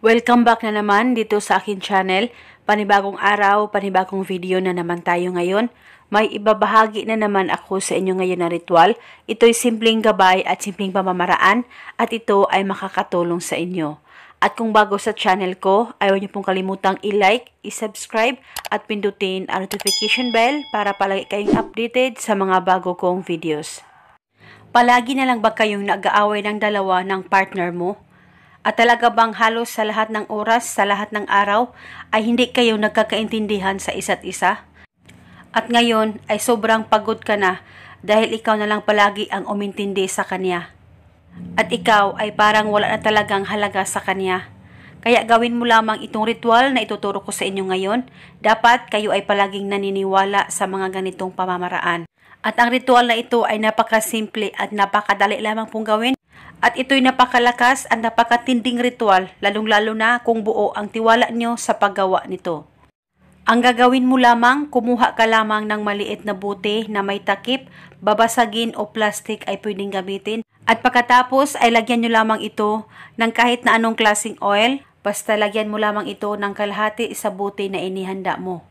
Welcome back na naman dito sa akin channel. Panibagong araw, panibagong video na naman tayo ngayon. May ibabahagi na naman ako sa inyo ngayon na ritual. Ito'y simpleng gabay at simpleng pamamaraan at ito ay makakatulong sa inyo. At kung bago sa channel ko, ayaw niyo pong kalimutang i-like, i-subscribe at pindutin ang notification bell para palagi kayong updated sa mga bago kong videos. Palagi na lang ba kayong nag-aaway ng dalawa ng partner mo? At talaga bang halos sa lahat ng oras, sa lahat ng araw, ay hindi kayo nagkakaintindihan sa isa't isa? At ngayon ay sobrang pagod ka na dahil ikaw na lang palagi ang umintindi sa kanya. At ikaw ay parang wala na talagang halaga sa kanya. Kaya gawin mo lamang itong ritual na ituturo ko sa inyo ngayon. Dapat kayo ay palaging naniniwala sa mga ganitong pamamaraan. At ang ritual na ito ay napakasimple at napakadali lamang pong gawin. At ito'y napakalakas at napakatinding ritual, lalong-lalo na kung buo ang tiwala nyo sa paggawa nito. Ang gagawin mo lamang, kumuha ka lamang ng maliit na bote na may takip, babasagin o plastic ay pwedeng gamitin. At pagkatapos ay lagyan nyo lamang ito ng kahit na anong klasing oil, basta lagyan mo lamang ito ng kalahati sa bote na inihanda mo.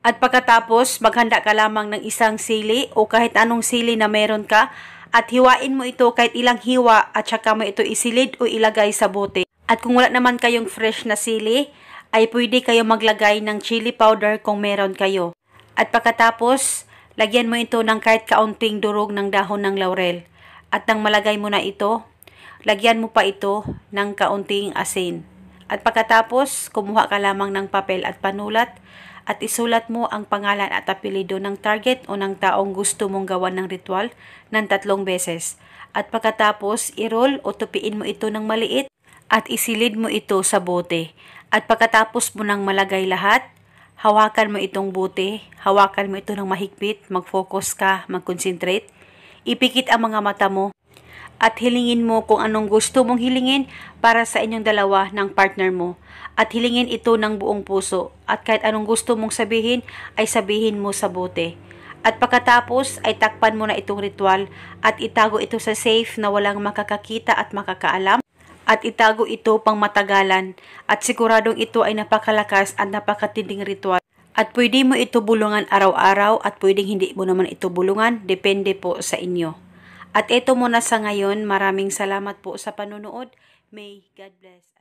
At pagkatapos, maghanda ka lamang ng isang sili o kahit anong sili na meron ka at hiwain mo ito kahit ilang hiwa at saka mo ito isilid o ilagay sa bote. At kung wala naman kayong fresh na sili, ay pwede kayo maglagay ng chili powder kung meron kayo. At pagkatapos, lagyan mo ito ng kahit kaunting durog ng dahon ng laurel. At nang malagay mo na ito, lagyan mo pa ito ng kaunting asin. At pagkatapos, kumuha ka lamang ng papel at panulat at isulat mo ang pangalan at apelido ng target o ng taong gusto mong gawan ng ritual ng tatlong beses. At pagkatapos, i-roll o tupiin mo ito ng maliit at isilid mo ito sa bote. At pagkatapos mo nang malagay lahat, hawakan mo itong bote, hawakan mo ito ng mahigpit, mag-focus ka, mag-concentrate, ipikit ang mga mata mo at hilingin mo kung anong gusto mong hilingin para sa inyong dalawa ng partner mo. At hilingin ito ng buong puso at kahit anong gusto mong sabihin ay sabihin mo sa bote. At pagkatapos ay takpan mo na itong ritual at itago ito sa safe na walang makakakita at makakaalam at itago ito pang matagalan at siguradong ito ay napakalakas at napakatinding ritual. At pwede mo ito bulungan araw-araw at pwedeng hindi mo naman ito bulungan, depende po sa inyo. At ito muna sa ngayon, maraming salamat po sa panonood. May God bless.